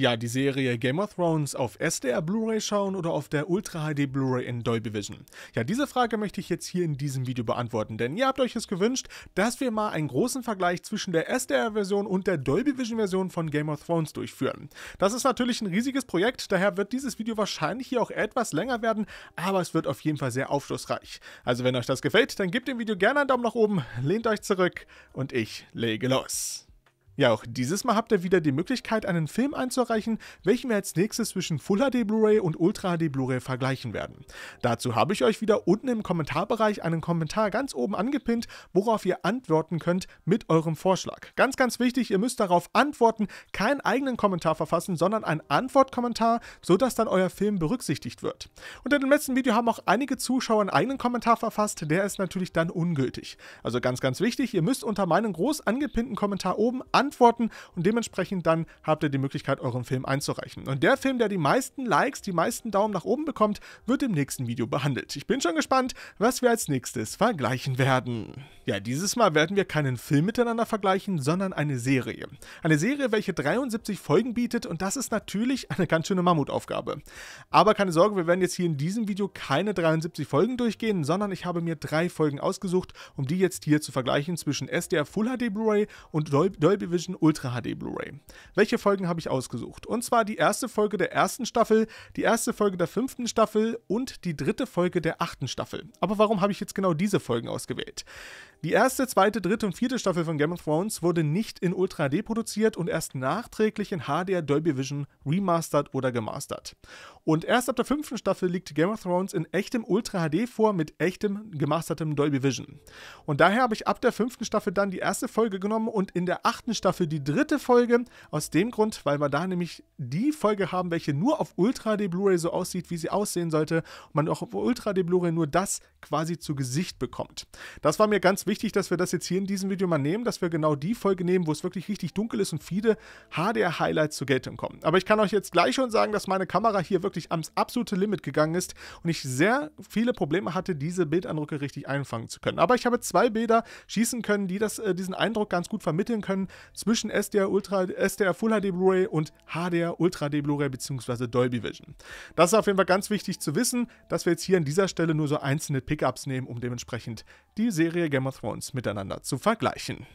Ja, die Serie Game of Thrones auf SDR Blu-ray schauen oder auf der Ultra HD Blu-ray in Dolby Vision? Ja, diese Frage möchte ich jetzt hier in diesem Video beantworten, denn ihr habt euch es gewünscht, dass wir mal einen großen Vergleich zwischen der SDR-Version und der Dolby Vision-Version von Game of Thrones durchführen. Das ist natürlich ein riesiges Projekt, daher wird dieses Video wahrscheinlich hier auch etwas länger werden, aber es wird auf jeden Fall sehr aufschlussreich. Also wenn euch das gefällt, dann gebt dem Video gerne einen Daumen nach oben, lehnt euch zurück und ich lege los. Ja, auch dieses Mal habt ihr wieder die Möglichkeit, einen Film einzureichen, welchen wir als nächstes zwischen Full HD Blu-ray und Ultra HD Blu-ray vergleichen werden. Dazu habe ich euch wieder unten im Kommentarbereich einen Kommentar ganz oben angepinnt, worauf ihr antworten könnt mit eurem Vorschlag. Ganz, ganz wichtig, ihr müsst darauf antworten, keinen eigenen Kommentar verfassen, sondern einen Antwortkommentar, sodass dann euer Film berücksichtigt wird. Unter dem letzten Video haben auch einige Zuschauer einen eigenen Kommentar verfasst, der ist natürlich dann ungültig. Also ganz, ganz wichtig, ihr müsst unter meinem groß angepinnten Kommentar oben antworten beantworten und dementsprechend dann habt ihr die Möglichkeit, euren Film einzureichen. Und der Film, der die meisten Likes, die meisten Daumen nach oben bekommt, wird im nächsten Video behandelt. Ich bin schon gespannt, was wir als nächstes vergleichen werden. Ja, dieses Mal werden wir keinen Film miteinander vergleichen, sondern eine Serie. Eine Serie, welche 73 Folgen bietet und das ist natürlich eine ganz schöne Mammutaufgabe. Aber keine Sorge, wir werden jetzt hier in diesem Video keine 73 Folgen durchgehen, sondern ich habe mir drei Folgen ausgesucht, um die jetzt hier zu vergleichen zwischen SDR Full HD Blu-ray und Dolby Vision Television Ultra HD Blu-ray. Welche Folgen habe ich ausgesucht? Und zwar die erste Folge der ersten Staffel, die erste Folge der fünften Staffel und die dritte Folge der achten Staffel. Aber warum habe ich jetzt genau diese Folgen ausgewählt? Die erste, zweite, dritte und vierte Staffel von Game of Thrones wurde nicht in Ultra HD produziert und erst nachträglich in HDR Dolby Vision remastert oder gemastert. Und erst ab der fünften Staffel liegt Game of Thrones in echtem Ultra HD vor mit echtem gemastertem Dolby Vision. Und daher habe ich ab der fünften Staffel dann die erste Folge genommen und in der achten Staffel die dritte Folge. Aus dem Grund, weil wir da nämlich die Folge haben, welche nur auf Ultra HD Blu-ray so aussieht, wie sie aussehen sollte. Und man auch auf Ultra HD Blu-ray nur das quasi zu Gesicht bekommt. Das war mir ganz wichtig, dass wir das jetzt hier in diesem Video mal nehmen, dass wir genau die Folge nehmen, wo es wirklich richtig dunkel ist und viele HDR-Highlights zur Geltung kommen. Aber ich kann euch jetzt gleich schon sagen, dass meine Kamera hier wirklich ans absolute Limit gegangen ist und ich sehr viele Probleme hatte, diese Bildeindrücke richtig einfangen zu können. Aber ich habe zwei Bilder schießen können, die das, äh, diesen Eindruck ganz gut vermitteln können zwischen SDR, Ultra, SDR Full HD Blu-ray und HDR Ultra HD Blu-ray bzw. Dolby Vision. Das ist auf jeden Fall ganz wichtig zu wissen, dass wir jetzt hier an dieser Stelle nur so einzelne Pickups nehmen, um dementsprechend die Serie Game of Thrones miteinander zu vergleichen.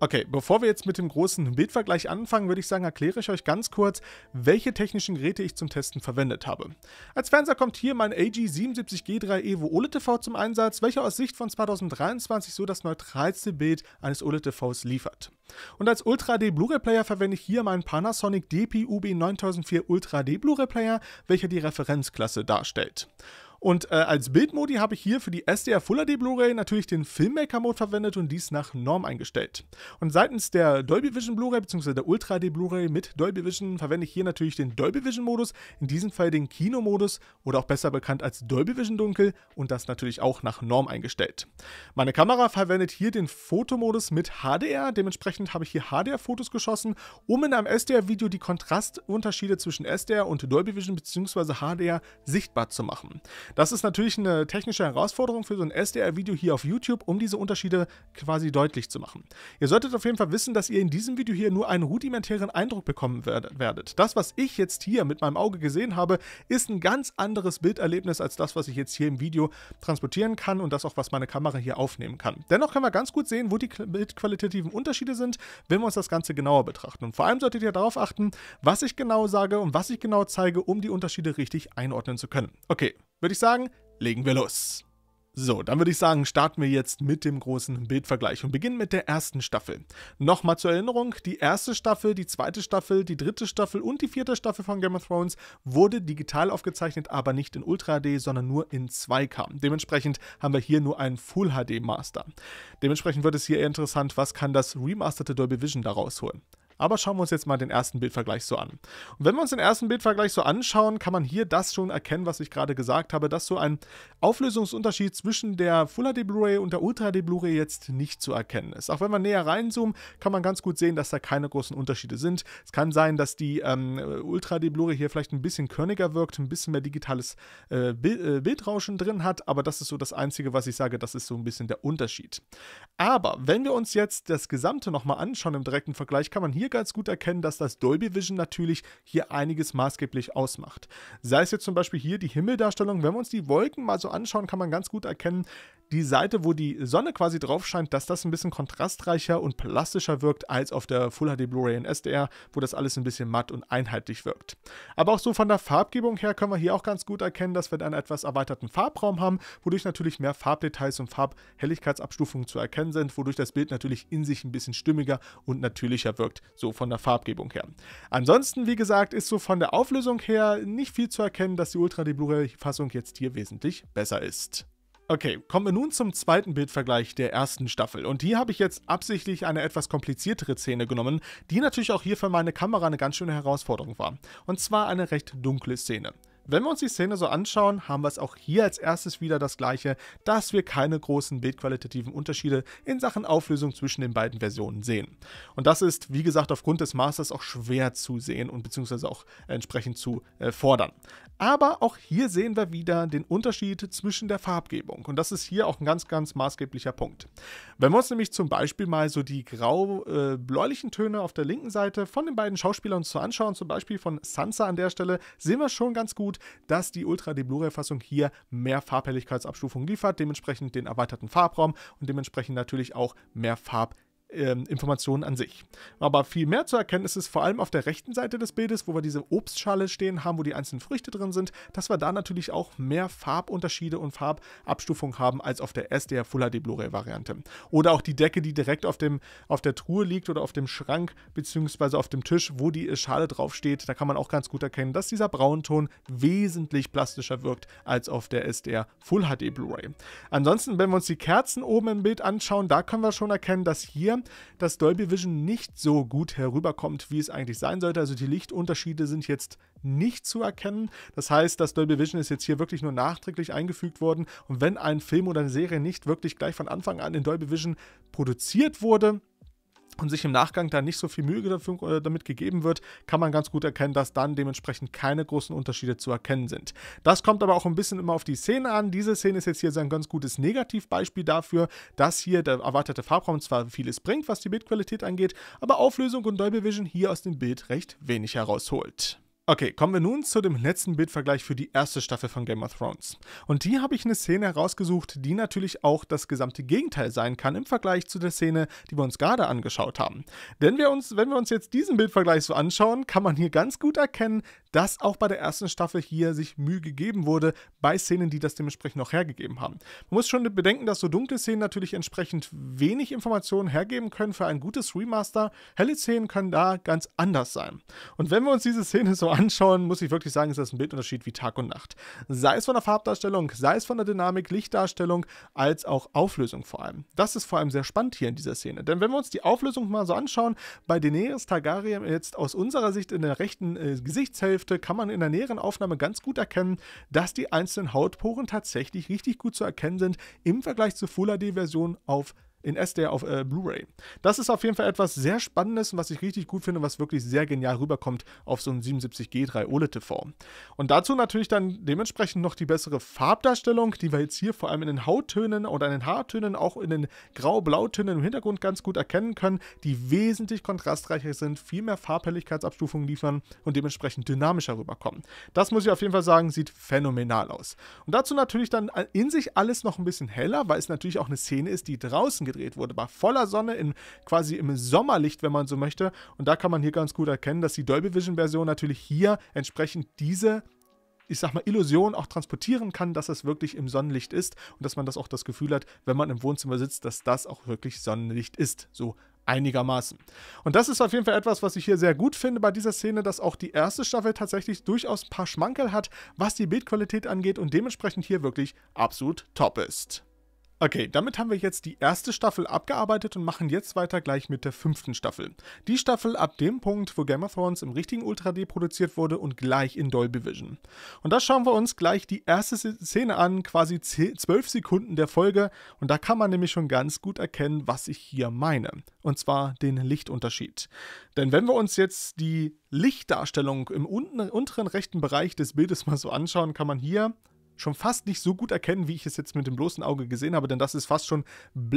Okay, bevor wir jetzt mit dem großen Bildvergleich anfangen, würde ich sagen, erkläre ich euch ganz kurz, welche technischen Geräte ich zum Testen verwendet habe. Als Fernseher kommt hier mein AG77G3 Evo OLED TV zum Einsatz, welcher aus Sicht von 2023 so das neutralste Bild eines OLED TVs liefert. Und als Ultra D Blu-ray Player verwende ich hier meinen Panasonic DPUB 9004 Ultra D Blu-ray Player, welcher die Referenzklasse darstellt. Und äh, als Bildmodi habe ich hier für die SDR Full HD Blu-ray natürlich den Filmmaker Mode verwendet und dies nach Norm eingestellt. Und seitens der Dolby Vision Blu-ray bzw. der Ultra HD Blu-ray mit Dolby Vision verwende ich hier natürlich den Dolby Vision Modus, in diesem Fall den Kinomodus oder auch besser bekannt als Dolby Vision Dunkel und das natürlich auch nach Norm eingestellt. Meine Kamera verwendet hier den Fotomodus mit HDR, dementsprechend habe ich hier HDR Fotos geschossen, um in einem SDR Video die Kontrastunterschiede zwischen SDR und Dolby Vision bzw. HDR sichtbar zu machen. Das ist natürlich eine technische Herausforderung für so ein SDR-Video hier auf YouTube, um diese Unterschiede quasi deutlich zu machen. Ihr solltet auf jeden Fall wissen, dass ihr in diesem Video hier nur einen rudimentären Eindruck bekommen werdet. Das, was ich jetzt hier mit meinem Auge gesehen habe, ist ein ganz anderes Bilderlebnis als das, was ich jetzt hier im Video transportieren kann und das auch, was meine Kamera hier aufnehmen kann. Dennoch können wir ganz gut sehen, wo die bildqualitativen Unterschiede sind, wenn wir uns das Ganze genauer betrachten. Und vor allem solltet ihr darauf achten, was ich genau sage und was ich genau zeige, um die Unterschiede richtig einordnen zu können. Okay, würde ich sagen, legen wir los. So, dann würde ich sagen, starten wir jetzt mit dem großen Bildvergleich und beginnen mit der ersten Staffel. Nochmal zur Erinnerung, die erste Staffel, die zweite Staffel, die dritte Staffel und die vierte Staffel von Game of Thrones wurde digital aufgezeichnet, aber nicht in Ultra HD, sondern nur in 2K. Dementsprechend haben wir hier nur einen Full HD Master. Dementsprechend wird es hier eher interessant, was kann das remasterte Dolby Vision daraus holen. Aber schauen wir uns jetzt mal den ersten Bildvergleich so an. Und wenn wir uns den ersten Bildvergleich so anschauen, kann man hier das schon erkennen, was ich gerade gesagt habe, dass so ein Auflösungsunterschied zwischen der Full HD Blu-ray und der Ultra HD Blu-ray jetzt nicht zu erkennen ist. Auch wenn wir näher reinzoomen, kann man ganz gut sehen, dass da keine großen Unterschiede sind. Es kann sein, dass die ähm, Ultra HD Blu-ray hier vielleicht ein bisschen körniger wirkt, ein bisschen mehr digitales äh, Bild, äh, Bildrauschen drin hat, aber das ist so das Einzige, was ich sage, das ist so ein bisschen der Unterschied. Aber wenn wir uns jetzt das Gesamte nochmal anschauen im direkten Vergleich, kann man hier hier ganz gut erkennen, dass das Dolby Vision natürlich hier einiges maßgeblich ausmacht. Sei es jetzt zum Beispiel hier die Himmeldarstellung, wenn wir uns die Wolken mal so anschauen, kann man ganz gut erkennen, die Seite, wo die Sonne quasi drauf scheint, dass das ein bisschen kontrastreicher und plastischer wirkt als auf der Full HD Blu-ray in SDR, wo das alles ein bisschen matt und einheitlich wirkt. Aber auch so von der Farbgebung her können wir hier auch ganz gut erkennen, dass wir einen etwas erweiterten Farbraum haben, wodurch natürlich mehr Farbdetails und Farbhelligkeitsabstufungen zu erkennen sind, wodurch das Bild natürlich in sich ein bisschen stimmiger und natürlicher wirkt, so von der Farbgebung her. Ansonsten, wie gesagt, ist so von der Auflösung her nicht viel zu erkennen, dass die Ultra HD Blu-ray Fassung jetzt hier wesentlich besser ist. Okay, kommen wir nun zum zweiten Bildvergleich der ersten Staffel. Und hier habe ich jetzt absichtlich eine etwas kompliziertere Szene genommen, die natürlich auch hier für meine Kamera eine ganz schöne Herausforderung war. Und zwar eine recht dunkle Szene. Wenn wir uns die Szene so anschauen, haben wir es auch hier als erstes wieder das gleiche, dass wir keine großen bildqualitativen Unterschiede in Sachen Auflösung zwischen den beiden Versionen sehen. Und das ist, wie gesagt, aufgrund des Masters auch schwer zu sehen und beziehungsweise auch entsprechend zu äh, fordern. Aber auch hier sehen wir wieder den Unterschied zwischen der Farbgebung. Und das ist hier auch ein ganz, ganz maßgeblicher Punkt. Wenn wir uns nämlich zum Beispiel mal so die grau-bläulichen äh, Töne auf der linken Seite von den beiden Schauspielern uns so anschauen, zum Beispiel von Sansa an der Stelle, sehen wir schon ganz gut, dass die Ultra die Blu-ray-Fassung hier mehr Farbhelligkeitsabstufung liefert, dementsprechend den erweiterten Farbraum und dementsprechend natürlich auch mehr Farb. Ähm, Informationen an sich. Aber viel mehr zu erkennen ist es vor allem auf der rechten Seite des Bildes, wo wir diese Obstschale stehen haben, wo die einzelnen Früchte drin sind, dass wir da natürlich auch mehr Farbunterschiede und Farbabstufung haben als auf der SDR Full HD Blu-ray Variante. Oder auch die Decke, die direkt auf, dem, auf der Truhe liegt oder auf dem Schrank bzw. auf dem Tisch, wo die Schale draufsteht, da kann man auch ganz gut erkennen, dass dieser Braunton wesentlich plastischer wirkt als auf der SDR Full HD Blu-ray. Ansonsten, wenn wir uns die Kerzen oben im Bild anschauen, da können wir schon erkennen, dass hier dass Dolby Vision nicht so gut herüberkommt, wie es eigentlich sein sollte. Also die Lichtunterschiede sind jetzt nicht zu erkennen. Das heißt, das Dolby Vision ist jetzt hier wirklich nur nachträglich eingefügt worden. Und wenn ein Film oder eine Serie nicht wirklich gleich von Anfang an in Dolby Vision produziert wurde, und sich im Nachgang dann nicht so viel Mühe dafür, äh, damit gegeben wird, kann man ganz gut erkennen, dass dann dementsprechend keine großen Unterschiede zu erkennen sind. Das kommt aber auch ein bisschen immer auf die Szene an. Diese Szene ist jetzt hier so ein ganz gutes Negativbeispiel dafür, dass hier der erwartete Farbraum zwar vieles bringt, was die Bildqualität angeht, aber Auflösung und Dolby Vision hier aus dem Bild recht wenig herausholt. Okay, kommen wir nun zu dem letzten Bildvergleich für die erste Staffel von Game of Thrones. Und hier habe ich eine Szene herausgesucht, die natürlich auch das gesamte Gegenteil sein kann im Vergleich zu der Szene, die wir uns gerade angeschaut haben. Denn wir uns, wenn wir uns jetzt diesen Bildvergleich so anschauen, kann man hier ganz gut erkennen, dass auch bei der ersten Staffel hier sich Mühe gegeben wurde bei Szenen, die das dementsprechend noch hergegeben haben. Man muss schon bedenken, dass so dunkle Szenen natürlich entsprechend wenig Informationen hergeben können für ein gutes Remaster. Helle Szenen können da ganz anders sein. Und wenn wir uns diese Szene so anschauen, muss ich wirklich sagen, ist das ein Bildunterschied wie Tag und Nacht. Sei es von der Farbdarstellung, sei es von der Dynamik, Lichtdarstellung, als auch Auflösung vor allem. Das ist vor allem sehr spannend hier in dieser Szene. Denn wenn wir uns die Auflösung mal so anschauen, bei Daenerys Targaryen jetzt aus unserer Sicht in der rechten äh, Gesichtshälfte, Produkte kann man in der näheren Aufnahme ganz gut erkennen, dass die einzelnen Hautporen tatsächlich richtig gut zu erkennen sind im Vergleich zur Full HD-Version auf in SD auf äh, Blu-ray. Das ist auf jeden Fall etwas sehr Spannendes und was ich richtig gut finde, was wirklich sehr genial rüberkommt auf so einem 77G3 OLED-TV. Und dazu natürlich dann dementsprechend noch die bessere Farbdarstellung, die wir jetzt hier vor allem in den Hauttönen oder in den Haartönen, auch in den Grau-Blautönen im Hintergrund ganz gut erkennen können, die wesentlich kontrastreicher sind, viel mehr Farbhelligkeitsabstufungen liefern und dementsprechend dynamischer rüberkommen. Das muss ich auf jeden Fall sagen, sieht phänomenal aus. Und dazu natürlich dann äh, in sich alles noch ein bisschen heller, weil es natürlich auch eine Szene ist, die draußen gedreht wurde, bei voller Sonne, in, quasi im Sommerlicht, wenn man so möchte. Und da kann man hier ganz gut erkennen, dass die Dolby Vision Version natürlich hier entsprechend diese ich sag mal, Illusion auch transportieren kann, dass es wirklich im Sonnenlicht ist und dass man das auch das Gefühl hat, wenn man im Wohnzimmer sitzt, dass das auch wirklich Sonnenlicht ist. So einigermaßen. Und das ist auf jeden Fall etwas, was ich hier sehr gut finde bei dieser Szene, dass auch die erste Staffel tatsächlich durchaus ein paar Schmankel hat, was die Bildqualität angeht und dementsprechend hier wirklich absolut top ist. Okay, damit haben wir jetzt die erste Staffel abgearbeitet und machen jetzt weiter gleich mit der fünften Staffel. Die Staffel ab dem Punkt, wo Game of Thrones im richtigen Ultra D produziert wurde und gleich in Dolby Vision. Und da schauen wir uns gleich die erste Szene an, quasi 12 Sekunden der Folge. Und da kann man nämlich schon ganz gut erkennen, was ich hier meine. Und zwar den Lichtunterschied. Denn wenn wir uns jetzt die Lichtdarstellung im unteren rechten Bereich des Bildes mal so anschauen, kann man hier schon fast nicht so gut erkennen, wie ich es jetzt mit dem bloßen Auge gesehen habe, denn das ist fast schon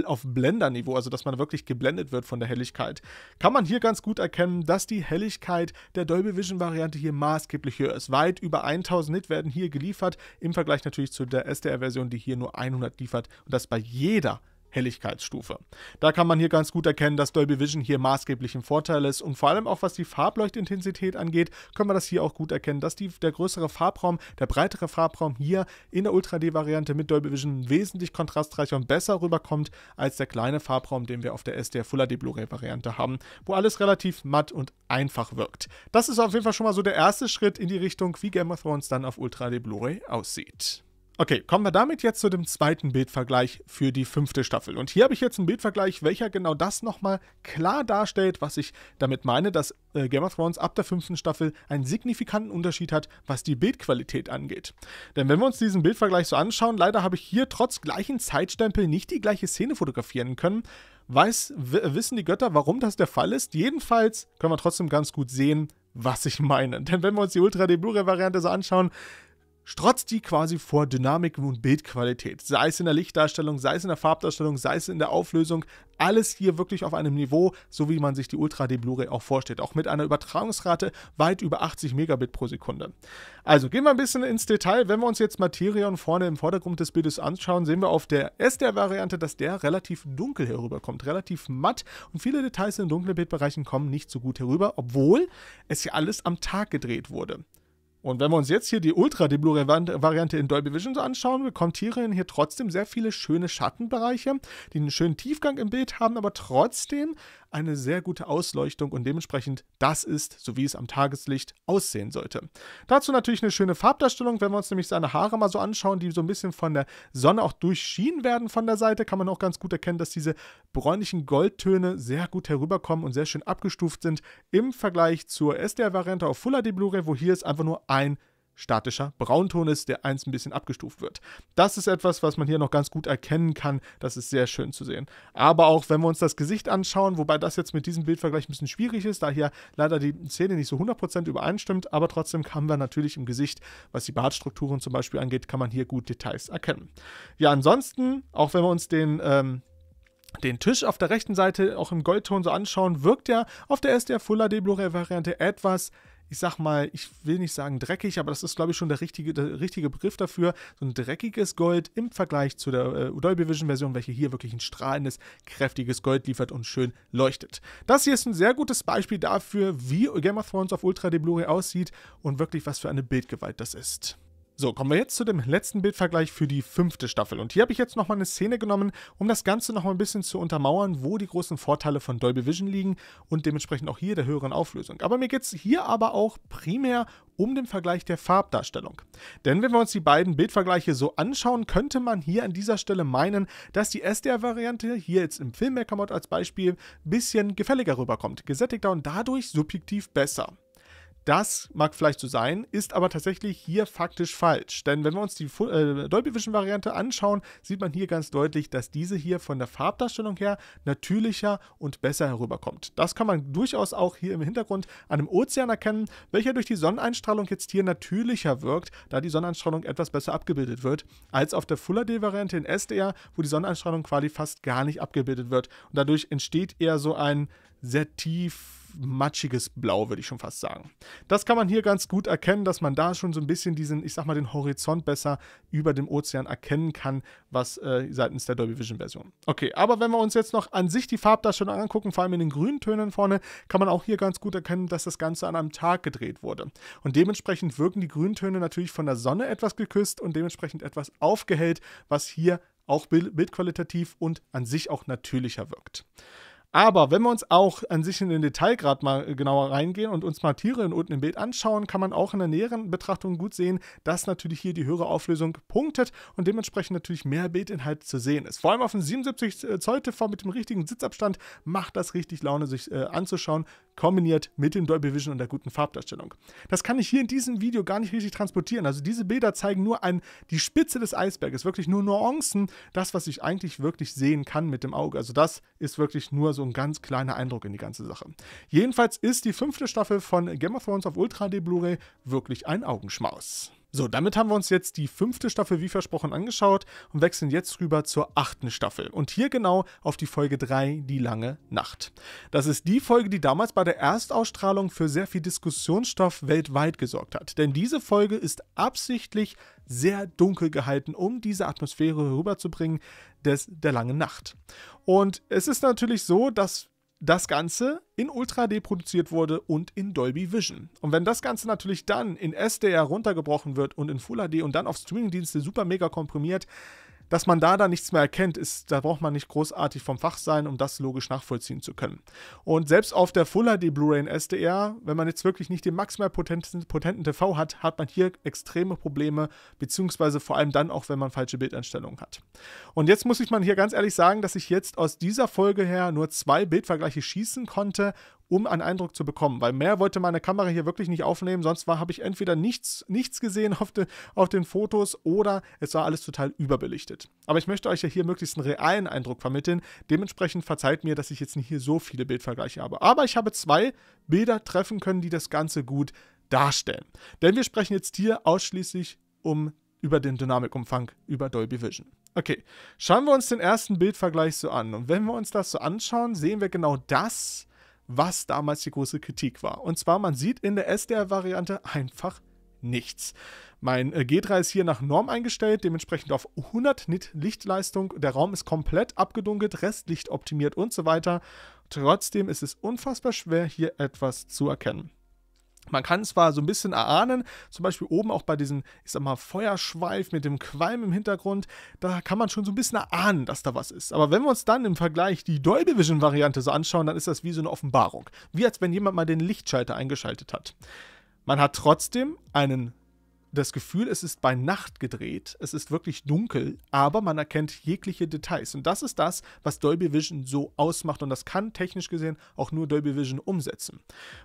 auf Blenderniveau, also dass man wirklich geblendet wird von der Helligkeit. Kann man hier ganz gut erkennen, dass die Helligkeit der Dolby Vision Variante hier maßgeblich höher ist. Weit über 1000 Nit werden hier geliefert, im Vergleich natürlich zu der SDR-Version, die hier nur 100 liefert und das bei jeder Helligkeitsstufe. Da kann man hier ganz gut erkennen, dass Dolby Vision hier maßgeblich im Vorteil ist und vor allem auch was die Farbleuchtintensität angeht, können wir das hier auch gut erkennen, dass die, der größere Farbraum, der breitere Farbraum hier in der Ultra-D-Variante mit Dolby Vision wesentlich kontrastreicher und besser rüberkommt als der kleine Farbraum, den wir auf der SDR Full HD Blu-ray-Variante haben, wo alles relativ matt und einfach wirkt. Das ist auf jeden Fall schon mal so der erste Schritt in die Richtung, wie Game of Thrones dann auf Ultra-D Blu-ray aussieht. Okay, kommen wir damit jetzt zu dem zweiten Bildvergleich für die fünfte Staffel. Und hier habe ich jetzt einen Bildvergleich, welcher genau das nochmal klar darstellt, was ich damit meine, dass äh, Game of Thrones ab der fünften Staffel einen signifikanten Unterschied hat, was die Bildqualität angeht. Denn wenn wir uns diesen Bildvergleich so anschauen, leider habe ich hier trotz gleichen Zeitstempel nicht die gleiche Szene fotografieren können. Weiß, wissen die Götter, warum das der Fall ist? Jedenfalls können wir trotzdem ganz gut sehen, was ich meine. Denn wenn wir uns die Ultra D Blu-ray Variante so anschauen, strotzt die quasi vor Dynamik und Bildqualität. Sei es in der Lichtdarstellung, sei es in der Farbdarstellung, sei es in der Auflösung. Alles hier wirklich auf einem Niveau, so wie man sich die Ultra D Blu-ray auch vorstellt. Auch mit einer Übertragungsrate weit über 80 Megabit pro Sekunde. Also gehen wir ein bisschen ins Detail. Wenn wir uns jetzt Materion vorne im Vordergrund des Bildes anschauen, sehen wir auf der SDR-Variante, dass der relativ dunkel herüberkommt, relativ matt. Und viele Details in dunklen Bildbereichen kommen nicht so gut herüber, obwohl es ja alles am Tag gedreht wurde. Und wenn wir uns jetzt hier die Ultra die Blu-ray-Variante in Dolby Vision so anschauen, bekommt hierin hier trotzdem sehr viele schöne Schattenbereiche, die einen schönen Tiefgang im Bild haben, aber trotzdem eine sehr gute Ausleuchtung und dementsprechend das ist, so wie es am Tageslicht aussehen sollte. Dazu natürlich eine schöne Farbdarstellung, wenn wir uns nämlich seine Haare mal so anschauen, die so ein bisschen von der Sonne auch durchschienen werden von der Seite, kann man auch ganz gut erkennen, dass diese bräunlichen Goldtöne sehr gut herüberkommen und sehr schön abgestuft sind im Vergleich zur SDR-Variante auf Full HD Blu-ray, wo hier ist einfach nur ein statischer Braunton ist, der eins ein bisschen abgestuft wird. Das ist etwas, was man hier noch ganz gut erkennen kann. Das ist sehr schön zu sehen. Aber auch wenn wir uns das Gesicht anschauen, wobei das jetzt mit diesem Bildvergleich ein bisschen schwierig ist, da hier leider die Szene nicht so 100% übereinstimmt, aber trotzdem kann man natürlich im Gesicht, was die Bartstrukturen zum Beispiel angeht, kann man hier gut Details erkennen. Ja, ansonsten, auch wenn wir uns den ähm, den Tisch auf der rechten Seite auch im Goldton so anschauen, wirkt er auf der SDR Full HD Blu-ray Variante etwas ich sag mal, ich will nicht sagen dreckig, aber das ist, glaube ich, schon der richtige, der richtige Begriff dafür. So ein dreckiges Gold im Vergleich zu der äh, Dolby Vision Version, welche hier wirklich ein strahlendes, kräftiges Gold liefert und schön leuchtet. Das hier ist ein sehr gutes Beispiel dafür, wie Game of Thrones auf Ultra D Blu-ray aussieht und wirklich was für eine Bildgewalt das ist. So, kommen wir jetzt zu dem letzten Bildvergleich für die fünfte Staffel. Und hier habe ich jetzt nochmal eine Szene genommen, um das Ganze nochmal ein bisschen zu untermauern, wo die großen Vorteile von Dolby Vision liegen und dementsprechend auch hier der höheren Auflösung. Aber mir geht es hier aber auch primär um den Vergleich der Farbdarstellung. Denn wenn wir uns die beiden Bildvergleiche so anschauen, könnte man hier an dieser Stelle meinen, dass die SDR-Variante hier jetzt im Filmmaker-Mod als Beispiel ein bisschen gefälliger rüberkommt, gesättigter und dadurch subjektiv besser. Das mag vielleicht so sein, ist aber tatsächlich hier faktisch falsch. Denn wenn wir uns die äh, Dolby Vision Variante anschauen, sieht man hier ganz deutlich, dass diese hier von der Farbdarstellung her natürlicher und besser herüberkommt. Das kann man durchaus auch hier im Hintergrund an einem Ozean erkennen, welcher durch die Sonneneinstrahlung jetzt hier natürlicher wirkt, da die Sonneneinstrahlung etwas besser abgebildet wird, als auf der Full HD Variante in SDR, wo die Sonneneinstrahlung quasi fast gar nicht abgebildet wird. Und dadurch entsteht eher so ein sehr tief matschiges Blau, würde ich schon fast sagen. Das kann man hier ganz gut erkennen, dass man da schon so ein bisschen diesen, ich sag mal, den Horizont besser über dem Ozean erkennen kann, was äh, seitens der Dolby Vision Version. Okay, aber wenn wir uns jetzt noch an sich die Farbdarstellung angucken, vor allem in den grünen Tönen vorne, kann man auch hier ganz gut erkennen, dass das Ganze an einem Tag gedreht wurde. Und dementsprechend wirken die Grüntöne natürlich von der Sonne etwas geküsst und dementsprechend etwas aufgehellt, was hier auch bildqualitativ und an sich auch natürlicher wirkt. Aber wenn wir uns auch an sich in den Detailgrad mal äh, genauer reingehen und uns mal Tiere unten im Bild anschauen, kann man auch in der näheren Betrachtung gut sehen, dass natürlich hier die höhere Auflösung punktet und dementsprechend natürlich mehr Bildinhalt zu sehen ist. Vor allem auf dem 77 äh, Zoll TV mit dem richtigen Sitzabstand macht das richtig Laune, sich äh, anzuschauen, kombiniert mit dem Dolby Vision und der guten Farbdarstellung. Das kann ich hier in diesem Video gar nicht richtig transportieren. Also diese Bilder zeigen nur ein, die Spitze des Eisberges, wirklich nur Nuancen, das, was ich eigentlich wirklich sehen kann mit dem Auge. Also das ist wirklich nur so so ein ganz kleiner Eindruck in die ganze Sache. Jedenfalls ist die fünfte Staffel von Game of Thrones auf Ultra D Blu-ray wirklich ein Augenschmaus. So, damit haben wir uns jetzt die fünfte Staffel wie versprochen angeschaut und wechseln jetzt rüber zur achten Staffel. Und hier genau auf die Folge 3, Die lange Nacht. Das ist die Folge, die damals bei der Erstausstrahlung für sehr viel Diskussionsstoff weltweit gesorgt hat. Denn diese Folge ist absichtlich sehr dunkel gehalten, um diese Atmosphäre rüberzubringen des der langen Nacht. Und es ist natürlich so, dass das Ganze in Ultra HD produziert wurde und in Dolby Vision. Und wenn das Ganze natürlich dann in SDR runtergebrochen wird und in Full HD und dann auf Streamingdienste super mega komprimiert, dass man da dann nichts mehr erkennt, ist, da braucht man nicht großartig vom Fach sein, um das logisch nachvollziehen zu können. Und selbst auf der Full HD Blu-ray in SDR, wenn man jetzt wirklich nicht den maximal potenten, potenten TV hat, hat man hier extreme Probleme, beziehungsweise vor allem dann auch, wenn man falsche Bildeinstellungen hat. Und jetzt muss ich mal hier ganz ehrlich sagen, dass ich jetzt aus dieser Folge her nur zwei Bildvergleiche schießen konnte um einen Eindruck zu bekommen. Weil mehr wollte meine Kamera hier wirklich nicht aufnehmen, sonst habe ich entweder nichts, nichts gesehen auf, de, auf den Fotos oder es war alles total überbelichtet. Aber ich möchte euch ja hier möglichst einen realen Eindruck vermitteln. Dementsprechend verzeiht mir, dass ich jetzt nicht hier so viele Bildvergleiche habe. Aber ich habe zwei Bilder treffen können, die das Ganze gut darstellen. Denn wir sprechen jetzt hier ausschließlich um über den Dynamikumfang über Dolby Vision. Okay, schauen wir uns den ersten Bildvergleich so an. Und wenn wir uns das so anschauen, sehen wir genau das, was damals die große Kritik war. Und zwar, man sieht in der SDR-Variante einfach nichts. Mein äh, G3 ist hier nach Norm eingestellt, dementsprechend auf 100 Nit Lichtleistung. Der Raum ist komplett abgedunkelt, Restlicht optimiert und so weiter. Trotzdem ist es unfassbar schwer, hier etwas zu erkennen. Man kann zwar so ein bisschen erahnen, zum Beispiel oben auch bei diesem, ich sag mal, Feuerschweif mit dem Qualm im Hintergrund, da kann man schon so ein bisschen erahnen, dass da was ist. Aber wenn wir uns dann im Vergleich die Dolby Vision Variante so anschauen, dann ist das wie so eine Offenbarung. Wie als wenn jemand mal den Lichtschalter eingeschaltet hat. Man hat trotzdem einen das Gefühl, es ist bei Nacht gedreht, es ist wirklich dunkel, aber man erkennt jegliche Details. Und das ist das, was Dolby Vision so ausmacht und das kann technisch gesehen auch nur Dolby Vision umsetzen.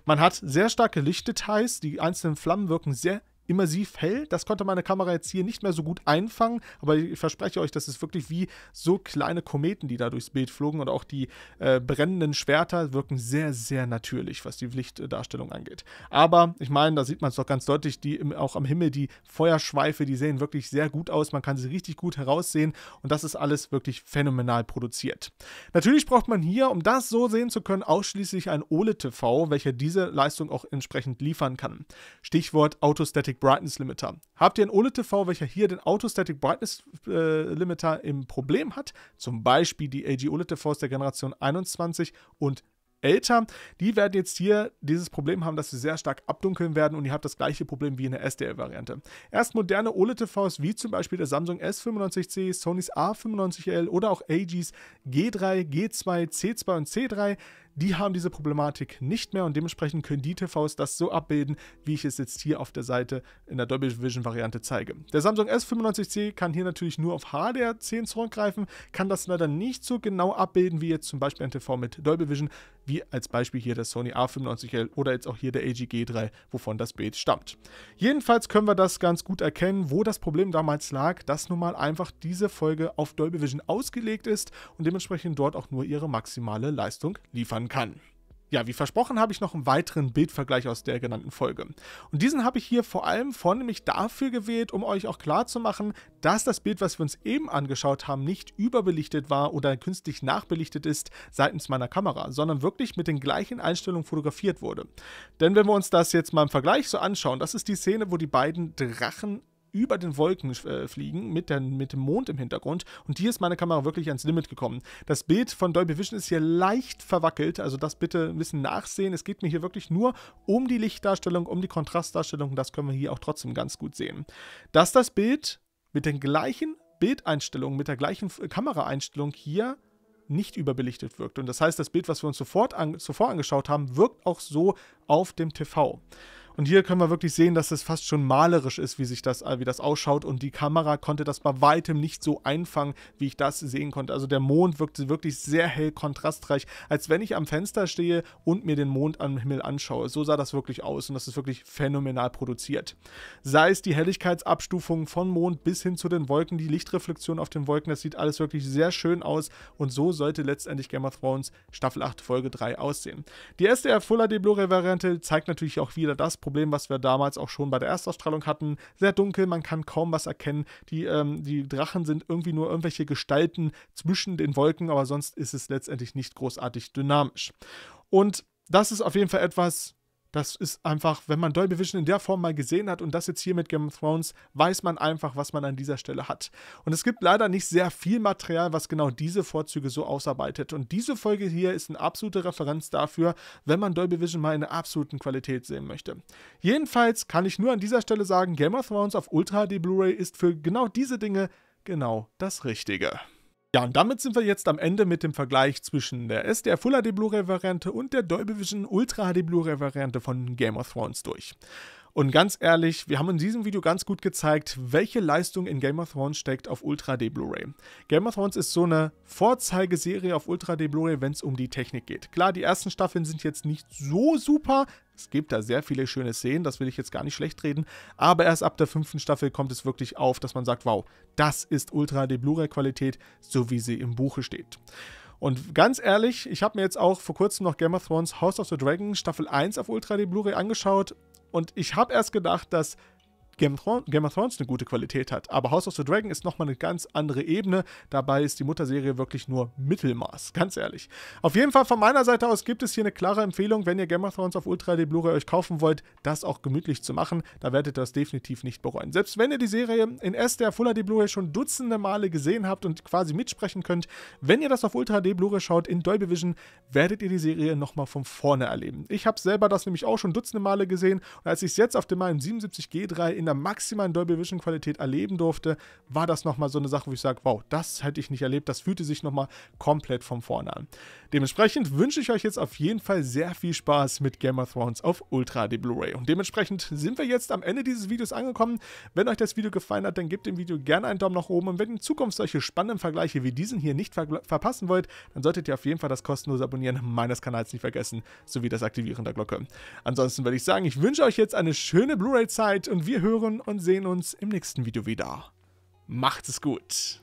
Man hat sehr starke Lichtdetails, die einzelnen Flammen wirken sehr immersiv hell. Das konnte meine Kamera jetzt hier nicht mehr so gut einfangen, aber ich verspreche euch, das ist wirklich wie so kleine Kometen, die da durchs Bild flogen und auch die äh, brennenden Schwerter wirken sehr, sehr natürlich, was die Lichtdarstellung angeht. Aber ich meine, da sieht man es doch ganz deutlich, die im, auch am Himmel, die Feuerschweife, die sehen wirklich sehr gut aus. Man kann sie richtig gut heraussehen und das ist alles wirklich phänomenal produziert. Natürlich braucht man hier, um das so sehen zu können, ausschließlich ein OLED-TV, welcher diese Leistung auch entsprechend liefern kann. Stichwort Autostatic Autostatic Brightness Limiter. Habt ihr einen OLED TV, welcher hier den Autostatic Brightness äh, Limiter im Problem hat, zum Beispiel die LG OLED TVs der Generation 21 und älter. Die werden jetzt hier dieses Problem haben, dass sie sehr stark abdunkeln werden und ihr habt das gleiche Problem wie in der SDL-Variante. Erst moderne OLED-TVs wie zum Beispiel der Samsung S95C, Sony's A95L oder auch AGs G3, G2, C2 und C3 die haben diese Problematik nicht mehr und dementsprechend können die TVs das so abbilden, wie ich es jetzt hier auf der Seite in der Dolby Vision Variante zeige. Der Samsung S95C kann hier natürlich nur auf HDR 10 zurückgreifen, kann das leider nicht so genau abbilden, wie jetzt zum Beispiel ein TV mit Dolby Vision, wie als Beispiel hier der Sony A95L oder jetzt auch hier der LG G3, wovon das Bild stammt. Jedenfalls können wir das ganz gut erkennen, wo das Problem damals lag, dass nun mal einfach diese Folge auf Dolby Vision ausgelegt ist und dementsprechend dort auch nur ihre maximale Leistung liefern machen kann. Ja, wie versprochen habe ich noch einen weiteren Bildvergleich aus der genannten Folge. Und diesen habe ich hier vor allem vornehmlich dafür gewählt, um euch auch klarzumachen, dass das Bild, was wir uns eben angeschaut haben, nicht überbelichtet war oder künstlich nachbelichtet ist seitens meiner Kamera, sondern wirklich mit den gleichen Einstellungen fotografiert wurde. Denn wenn wir uns das jetzt mal im Vergleich so anschauen, das ist die Szene, wo die beiden Drachen über den Wolken äh, fliegen mit, der, mit dem Mond im Hintergrund. Und hier ist meine Kamera wirklich ans Limit gekommen. Das Bild von Dolby Vision ist hier leicht verwackelt, also das bitte ein bisschen nachsehen. Es geht mir hier wirklich nur um die Lichtdarstellung, um die Kontrastdarstellung. Das können wir hier auch trotzdem ganz gut sehen. Dass das Bild mit den gleichen Bildeinstellungen, mit der gleichen äh, Kameraeinstellung hier nicht überbelichtet wirkt. Und das heißt, das Bild, was wir uns sofort an, zuvor angeschaut haben, wirkt auch so auf dem TV. Und hier können wir wirklich sehen, dass es fast schon malerisch ist, wie sich das, äh, wie das ausschaut. Und die Kamera konnte das bei weitem nicht so einfangen, wie ich das sehen konnte. Also der Mond wirkte wirklich sehr hell kontrastreich, als wenn ich am Fenster stehe und mir den Mond am Himmel anschaue. So sah das wirklich aus und das ist wirklich phänomenal produziert. Sei es die Helligkeitsabstufung von Mond bis hin zu den Wolken, die Lichtreflexion auf den Wolken, das sieht alles wirklich sehr schön aus und so sollte letztendlich Game of Thrones Staffel 8 Folge 3 aussehen. Die SDR Full HD Blu-ray Variante zeigt natürlich auch wieder das Problem. Problem, was wir damals auch schon bei der Erstausstrahlung hatten. Sehr dunkel, man kann kaum was erkennen. Die, ähm, die Drachen sind irgendwie nur irgendwelche Gestalten zwischen den Wolken, aber sonst ist es letztendlich nicht großartig dynamisch. Und das ist auf jeden Fall etwas, das ist einfach, wenn man Dolby Vision in der Form mal gesehen hat und das jetzt hier mit Game of Thrones, weiß man einfach, was man an dieser Stelle hat. Und es gibt leider nicht sehr viel Material, was genau diese Vorzüge so ausarbeitet. Und diese Folge hier ist eine absolute Referenz dafür, wenn man Dolby Vision mal in der absoluten Qualität sehen möchte. Jedenfalls kann ich nur an dieser Stelle sagen, Game of Thrones auf Ultra HD Blu-ray ist für genau diese Dinge genau das Richtige. Ja, und damit sind wir jetzt am Ende mit dem Vergleich zwischen der SDR Full HD Blu-ray Variante und der Dolby Vision Ultra HD Blu-ray Variante von Game of Thrones durch. Und ganz ehrlich, wir haben in diesem Video ganz gut gezeigt, welche Leistung in Game of Thrones steckt auf Ultra D Blu-ray. Game of Thrones ist so eine Vorzeigeserie auf Ultra D Blu-ray, wenn es um die Technik geht. Klar, die ersten Staffeln sind jetzt nicht so super, es gibt da sehr viele schöne Szenen, das will ich jetzt gar nicht schlecht reden, aber erst ab der fünften Staffel kommt es wirklich auf, dass man sagt, wow, das ist Ultra D Blu-ray Qualität, so wie sie im Buche steht. Und ganz ehrlich, ich habe mir jetzt auch vor kurzem noch Game of Thrones House of the Dragon Staffel 1 auf Ultra die Blu-ray angeschaut und ich habe erst gedacht, dass Game of, Thrones, Game of Thrones eine gute Qualität hat. Aber House of the Dragon ist nochmal eine ganz andere Ebene. Dabei ist die Mutterserie wirklich nur Mittelmaß, ganz ehrlich. Auf jeden Fall von meiner Seite aus gibt es hier eine klare Empfehlung, wenn ihr Game of Thrones auf Ultra D Blu-ray euch kaufen wollt, das auch gemütlich zu machen. Da werdet ihr das definitiv nicht bereuen. Selbst wenn ihr die Serie in S der Full HD Blu-ray schon dutzende Male gesehen habt und quasi mitsprechen könnt, wenn ihr das auf Ultra D Blu-ray schaut in Dolby Vision, werdet ihr die Serie nochmal von vorne erleben. Ich habe selber das nämlich auch schon dutzende Male gesehen und als ich es jetzt auf dem meinem 77G3 in der maximalen Dolby Vision Qualität erleben durfte, war das nochmal so eine Sache, wo ich sage, wow, das hätte ich nicht erlebt. Das fühlte sich nochmal komplett von vorne an. Dementsprechend wünsche ich euch jetzt auf jeden Fall sehr viel Spaß mit Game of Thrones auf Ultra die Blu-ray. Und dementsprechend sind wir jetzt am Ende dieses Videos angekommen. Wenn euch das Video gefallen hat, dann gebt dem Video gerne einen Daumen nach oben. Und wenn in Zukunft solche spannenden Vergleiche wie diesen hier nicht ver verpassen wollt, dann solltet ihr auf jeden Fall das kostenlose Abonnieren meines Kanals nicht vergessen, sowie das Aktivieren der Glocke. Ansonsten würde ich sagen, ich wünsche euch jetzt eine schöne Blu-ray-Zeit und wir hören Zuhören und sehen uns im nächsten Video wieder. Macht es gut!